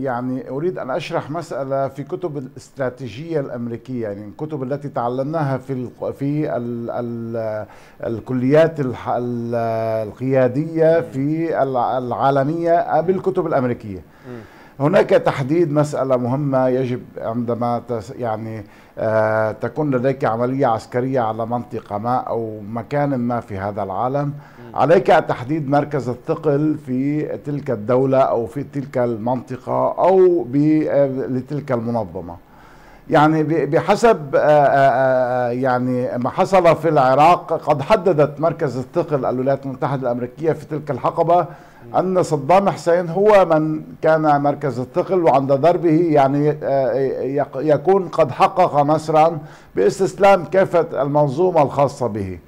يعني أريد أن أشرح مسألة في كتب الاستراتيجية الأمريكية يعني الكتب التي تعلمناها في في الكليات القيادية في العالمية بالكتب الأمريكية هناك تحديد مسألة مهمة يجب عندما يعني آه، تكون لديك عملية عسكرية على منطقة ما أو مكان ما في هذا العالم عليك تحديد مركز الثقل في تلك الدولة أو في تلك المنطقة أو آه، لتلك المنظمة يعني بحسب آه، آه، آه، يعني ما حصل في العراق قد حددت مركز الثقل الولايات المتحدة الأمريكية في تلك الحقبة أن صدام حسين هو من كان مركز الثقل وعند ضربه يعني يكون قد حقق نصرا باستسلام كافة المنظومة الخاصة به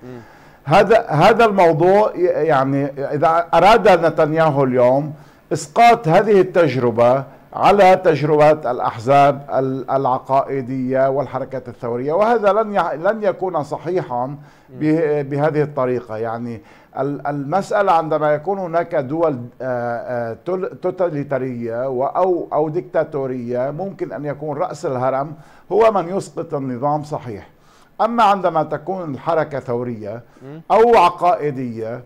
هذا هذا الموضوع يعني إذا أراد نتنياهو اليوم إسقاط هذه التجربة على تجربة الأحزاب العقائدية والحركات الثورية وهذا لن لن يكون صحيحا بهذه الطريقة يعني المسألة عندما يكون هناك دول آه، آه، توتاليتارية أو أو ديكتاتورية ممكن أن يكون رأس الهرم هو من يسقط النظام صحيح أما عندما تكون الحركة ثورية أو عقائدية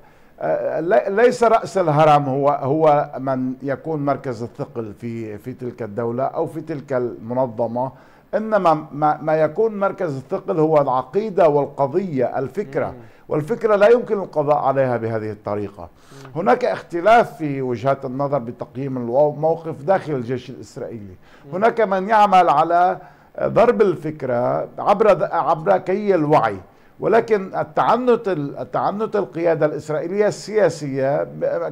ليس رأس الهرم هو هو من يكون مركز الثقل في في تلك الدولة أو في تلك المنظمة إنما ما, ما يكون مركز الثقل هو العقيدة والقضية الفكرة والفكرة لا يمكن القضاء عليها بهذه الطريقة هناك اختلاف في وجهات النظر بتقييم الموقف داخل الجيش الإسرائيلي هناك من يعمل على ضرب الفكرة عبر عبر كي الوعي ولكن التعنت التعنت القياده الاسرائيليه السياسيه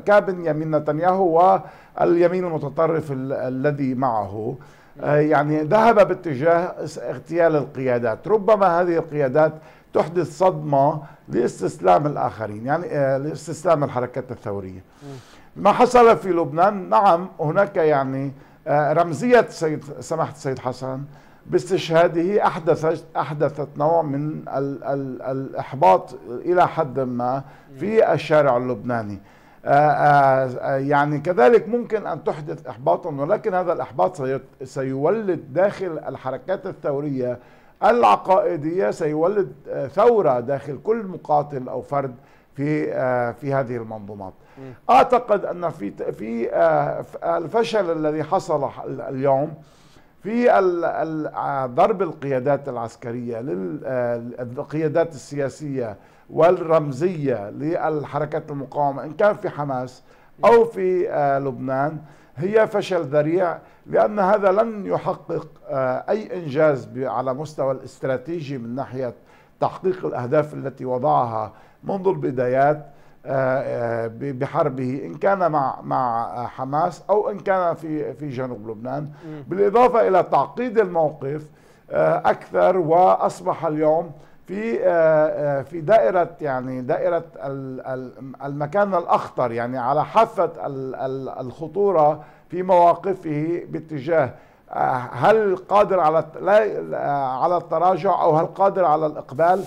كبنيامين نتنياهو واليمين المتطرف الذي معه آه، يعني ذهب باتجاه اغتيال القيادات ربما هذه القيادات تحدث صدمة لاستسلام الآخرين يعني آه، لاستسلام الحركات الثورية ما حصل في لبنان نعم هناك يعني آه، رمزية سيد سماحة السيد حسن باستشهاده أحدثت, أحدثت نوع من ال ال الإحباط إلى حد ما في الشارع اللبناني آه، آه، آه، يعني كذلك ممكن أن تحدث إحباطا ولكن هذا الإحباط سيولد داخل الحركات الثورية العقائدية سيولد ثورة داخل كل مقاتل أو فرد في في هذه المنظومات اعتقد ان في في الفشل الذي حصل اليوم في آه، ضرب القيادات العسكرية للقيادات آه، السياسية والرمزية للحركات المقاومة إن كان في حماس أو في آه، لبنان هي فشل ذريع لأن هذا لن يحقق أي إنجاز على مستوى الاستراتيجي من ناحية تحقيق الأهداف التي وضعها منذ البدايات آه، آه، بحربه ان كان مع مع آه، حماس او ان كان في في جنوب لبنان بالاضافه الى تعقيد الموقف اكثر واصبح اليوم في في دائره يعني دائره المكان الاخطر يعني على حافه الخطوره في مواقفه باتجاه هل قادر على على التراجع او هل قادر على الاقبال